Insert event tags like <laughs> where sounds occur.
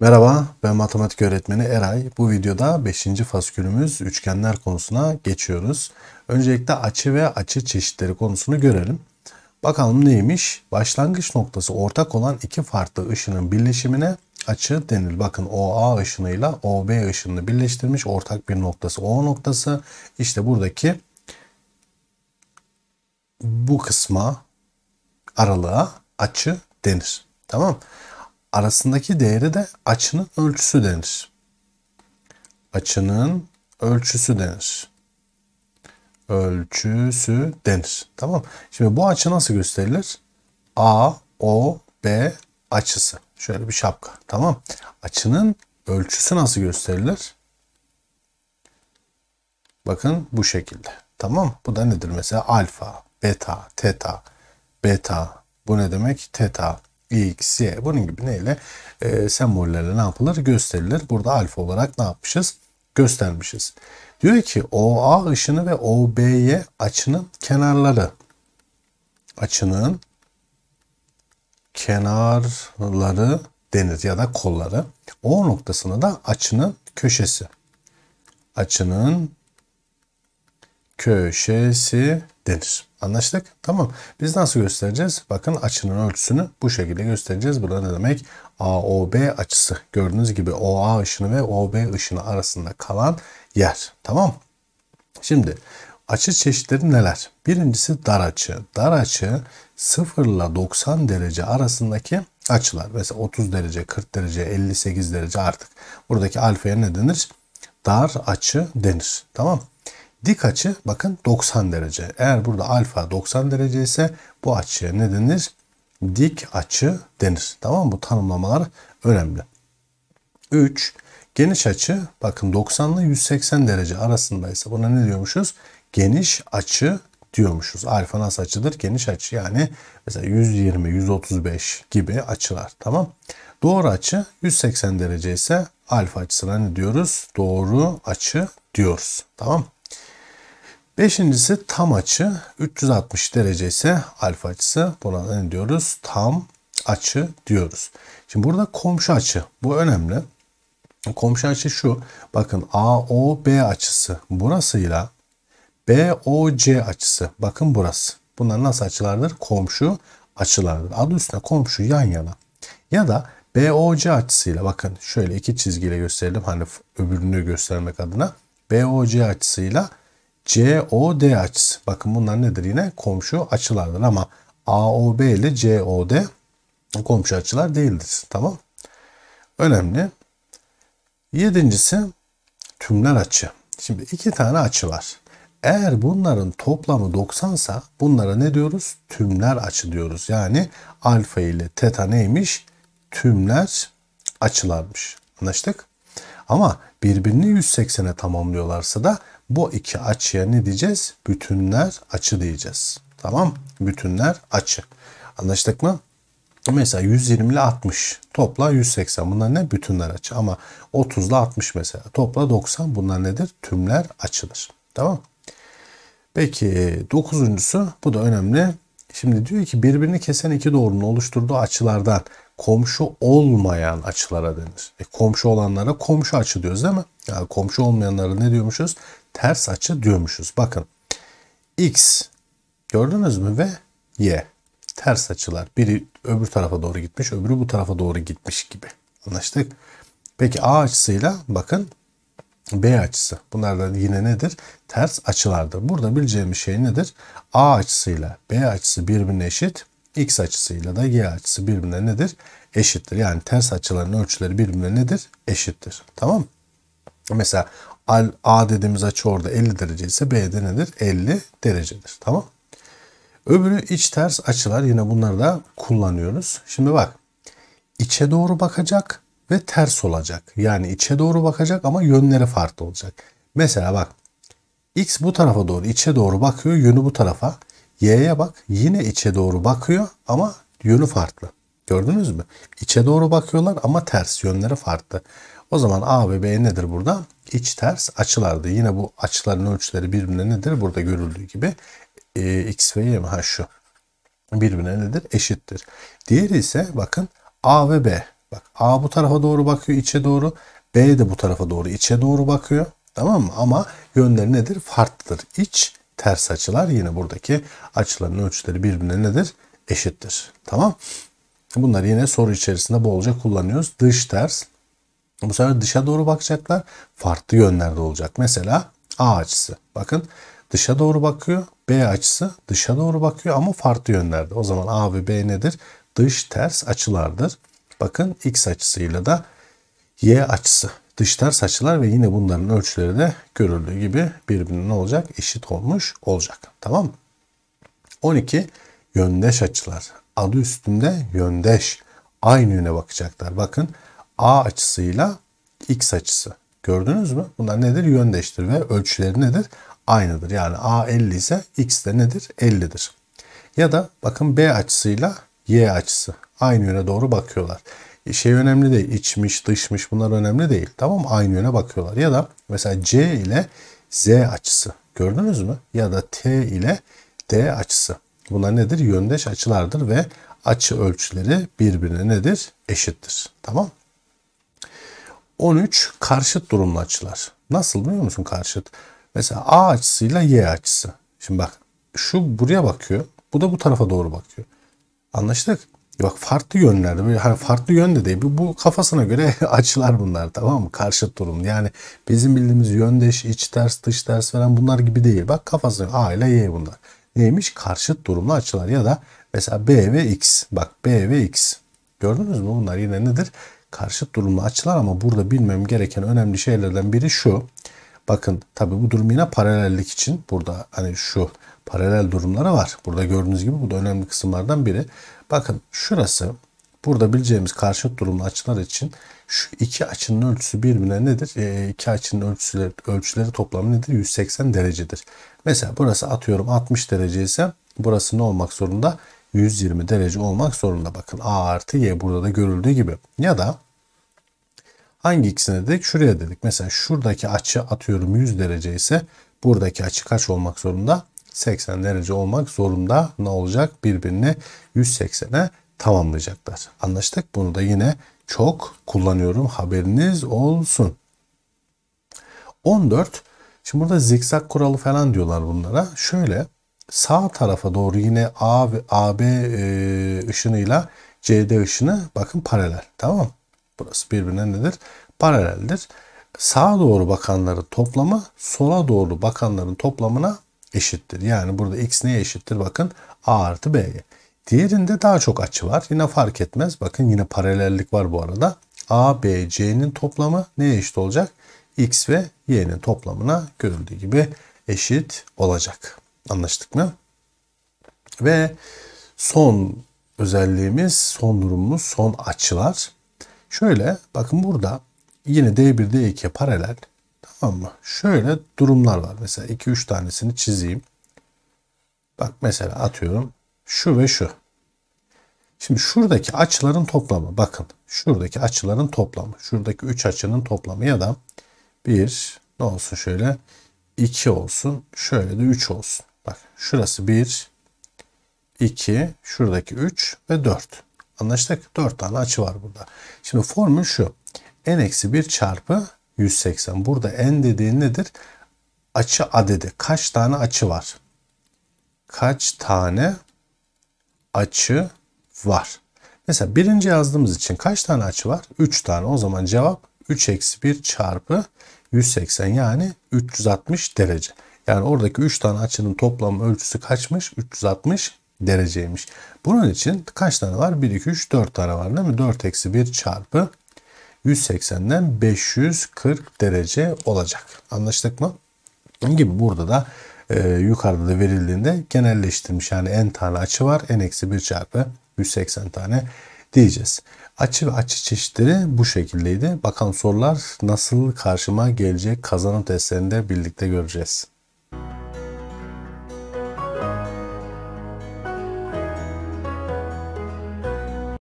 Merhaba, ben matematik öğretmeni Eray. Bu videoda 5. faskülümüz üçgenler konusuna geçiyoruz. Öncelikle açı ve açı çeşitleri konusunu görelim. Bakalım neymiş? Başlangıç noktası ortak olan iki farklı ışının birleşimine açı denil. Bakın OA ışınıyla OB ışını birleştirmiş ortak bir noktası O noktası. İşte buradaki bu kısma aralığa açı denir. Tamam arasındaki değeri de açının ölçüsü denir. Açının ölçüsü denir. Ölçüsü denir. Tamam. Şimdi bu açı nasıl gösterilir? A, O, B açısı. Şöyle bir şapka. Tamam. Açının ölçüsü nasıl gösterilir? Bakın bu şekilde. Tamam. Bu da nedir? Mesela alfa, beta, teta, beta. Bu ne demek? Teta, x, y bunun gibi neyle e, sembollerle ne yapılır gösterilir. Burada alfa olarak ne yapmışız göstermişiz. Diyor ki OA ışını ve OB'ye açının kenarları açının kenarları denir ya da kolları. O noktasına da açının köşesi. Açının köşesi denir. Anlaştık? Tamam. Biz nasıl göstereceğiz? Bakın açının ölçüsünü bu şekilde göstereceğiz. Burada ne demek? AOB açısı. Gördüğünüz gibi OA ışını ve OB ışını arasında kalan yer. Tamam Şimdi açı çeşitleri neler? Birincisi dar açı. Dar açı 0 ile 90 derece arasındaki açılar. Mesela 30 derece, 40 derece, 58 derece artık. Buradaki alfaya ne denir? Dar açı denir. Tamam mı? Dik açı bakın 90 derece. Eğer burada alfa 90 derece ise bu açıya ne denir? Dik açı denir. Tamam mı? Bu tanımlamalar önemli. 3. Geniş açı bakın 90 ile 180 derece arasındaysa buna ne diyormuşuz? Geniş açı diyormuşuz. Alfa nasıl açıdır? Geniş açı yani mesela 120, 135 gibi açılar. Tamam. Doğru açı 180 derece ise alfa açısına ne diyoruz? Doğru açı diyoruz. Tamam. Beşincisi tam açı 360 derece ise alfa açısı buna ne diyoruz? Tam açı diyoruz. Şimdi burada komşu açı bu önemli. Komşu açı şu. Bakın AOB açısı burasıyla BOC açısı bakın burası. Bunlar nasıl açılardır? Komşu açılardır. Adı üstüne komşu yan yana. Ya da BOC açısıyla bakın şöyle iki çizgiyle gösterelim hani öbürünü göstermek adına. BOC açısıyla COD açısı. Bakın bunlar nedir yine? Komşu açılardır ama AOB ile COD komşu açılar değildir. Tamam. Önemli. Yedincisi tümler açı. Şimdi iki tane açı var. Eğer bunların toplamı 90 sa bunlara ne diyoruz? Tümler açı diyoruz. Yani alfa ile teta neymiş? Tümler açılarmış. Anlaştık? Ama birbirini 180'e tamamlıyorlarsa da bu iki açıya ne diyeceğiz? Bütünler açı diyeceğiz. Tamam. Bütünler açı. Anlaştık mı? Mesela 120 ile 60 topla 180 bunlar ne? Bütünler açı ama 30 ile 60 mesela topla 90 bunlar nedir? Tümler açıdır. Tamam Peki dokuzuncusu bu da önemli. Şimdi diyor ki birbirini kesen iki doğrunun oluşturduğu açılardan komşu olmayan açılara denir. E, komşu olanlara komşu açı diyoruz değil mi? Yani komşu olmayanlara ne diyormuşuz? Ters açı diyormuşuz. Bakın x gördünüz mü ve y ters açılar. Biri öbür tarafa doğru gitmiş, öbürü bu tarafa doğru gitmiş gibi. Anlaştık. Peki A açısıyla bakın B açısı. Bunlar da yine nedir? Ters açılardır. Burada bileceğimiz şey nedir? A açısıyla B açısı birbirine eşit x açısıyla da y açısı birbirine nedir? Eşittir. Yani ters açıların ölçüleri birbirine nedir? Eşittir. Tamam mı? Mesela A dediğimiz açı orada 50 derece ise B'de nedir? 50 derecedir. Tamam Öbürü iç ters açılar. Yine bunları da kullanıyoruz. Şimdi bak. içe doğru bakacak ve ters olacak. Yani içe doğru bakacak ama yönleri farklı olacak. Mesela bak. X bu tarafa doğru, içe doğru bakıyor. Yönü bu tarafa. Y'ye bak yine içe doğru bakıyor ama yönü farklı. Gördünüz mü? İçe doğru bakıyorlar ama ters yönleri farklı. O zaman A ve B nedir burada? İç ters açılardı. Yine bu açıların ölçüleri birbirine nedir? Burada görüldüğü gibi e, X ve Y mi? Ha şu. Birbirine nedir? Eşittir. Diğeri ise bakın A ve B. Bak A bu tarafa doğru bakıyor içe doğru. B de bu tarafa doğru içe doğru bakıyor. Tamam mı? Ama yönleri nedir? Farklıdır. İç ters açılar yine buradaki açıların ölçüleri birbirine nedir? Eşittir. Tamam. Bunları yine soru içerisinde bolca kullanıyoruz. Dış ters. Bu sefer dışa doğru bakacaklar. Farklı yönlerde olacak. Mesela A açısı. Bakın dışa doğru bakıyor. B açısı dışa doğru bakıyor ama farklı yönlerde. O zaman A ve B nedir? Dış ters açılardır. Bakın X açısıyla da Y açısı dışlar saçılar ve yine bunların ölçüleri de görüldüğü gibi birbirine olacak? Eşit olmuş olacak. Tamam mı? 12. Yöndeş açılar. Adı üstünde yöndeş. Aynı yöne bakacaklar. Bakın A açısıyla X açısı. Gördünüz mü? Bunlar nedir? Yöndeştir ve ölçüleri nedir? Aynıdır. Yani A 50 ise X de nedir? 50'dir. Ya da bakın B açısıyla Y açısı. Aynı yöne doğru bakıyorlar. E, şey önemli değil. İçmiş, dışmış bunlar önemli değil. Tamam aynı yöne bakıyorlar. Ya da mesela C ile Z açısı. Gördünüz mü? Ya da T ile D açısı. Bunlar nedir? Yöndeş açılardır ve açı ölçüleri birbirine nedir? Eşittir. Tamam 13 karşıt durumlu açılar. Nasıl biliyor musun karşıt? Mesela A açısıyla Y açısı. Şimdi bak şu buraya bakıyor. Bu da bu tarafa doğru bakıyor. Anlaştık. Bak farklı yönlerde böyle hani farklı yönde değil. Bu kafasına göre <laughs> açılar bunlar tamam mı? Karşı durum. Yani bizim bildiğimiz yöndeş, iç ters, dış ters falan bunlar gibi değil. Bak kafasına A ile Y bunlar. Neymiş? Karşıt durumlu açılar ya da mesela B ve X. Bak B ve X. Gördünüz mü bunlar yine nedir? Karşıt durumlu açılar ama burada bilmem gereken önemli şeylerden biri şu. Bakın tabi bu durum yine paralellik için burada hani şu paralel durumları var. Burada gördüğünüz gibi bu da önemli kısımlardan biri. Bakın şurası burada bileceğimiz karşıt durumlu açılar için şu iki açının ölçüsü birbirine nedir? E, iki açının ölçüleri, ölçüleri toplamı nedir? 180 derecedir. Mesela burası atıyorum 60 derece ise burası ne olmak zorunda? 120 derece olmak zorunda. Bakın A artı Y burada da görüldüğü gibi. Ya da hangi ikisine dedik? Şuraya dedik. Mesela şuradaki açı atıyorum 100 derece ise buradaki açı kaç olmak zorunda? 80 derece olmak zorunda ne olacak? Birbirini 180'e tamamlayacaklar. Anlaştık. Bunu da yine çok kullanıyorum. Haberiniz olsun. 14. Şimdi burada zikzak kuralı falan diyorlar bunlara. Şöyle sağ tarafa doğru yine A ve AB e, ışınıyla CD ışını bakın paralel. Tamam Burası birbirine nedir? Paraleldir. Sağa doğru bakanların toplamı sola doğru bakanların toplamına eşittir. Yani burada x neye eşittir? Bakın a artı b'ye. Diğerinde daha çok açı var. Yine fark etmez. Bakın yine paralellik var bu arada. A, B, C'nin toplamı neye eşit olacak? X ve Y'nin toplamına görüldüğü gibi eşit olacak. Anlaştık mı? Ve son özelliğimiz, son durumumuz, son açılar. Şöyle bakın burada yine D1, D2 paralel Tamam mı? Şöyle durumlar var. Mesela 2-3 tanesini çizeyim. Bak mesela atıyorum şu ve şu. Şimdi şuradaki açıların toplamı bakın. Şuradaki açıların toplamı. Şuradaki 3 açının toplamı ya da 1 ne olsun şöyle 2 olsun. Şöyle de 3 olsun. Bak şurası 1 2 şuradaki 3 ve 4. Anlaştık? 4 tane açı var burada. Şimdi formül şu. n-1 çarpı 180. Burada n dediğin nedir? Açı adedi. Kaç tane açı var? Kaç tane açı var? Mesela birinci yazdığımız için kaç tane açı var? 3 tane. O zaman cevap 3 eksi 1 çarpı 180 yani 360 derece. Yani oradaki 3 tane açının toplam ölçüsü kaçmış? 360 dereceymiş. Bunun için kaç tane var? 1, 2, 3, 4 tane var değil mi? 4 eksi 1 çarpı 180'den 540 derece olacak. Anlaştık mı? Bunun gibi burada da e, yukarıda da verildiğinde genelleştirmiş yani n tane açı var n eksi 1 çarpı 180 tane diyeceğiz. Açı ve açı çeşitleri bu şekildeydi. Bakalım sorular nasıl karşıma gelecek kazanım testlerinde birlikte göreceğiz.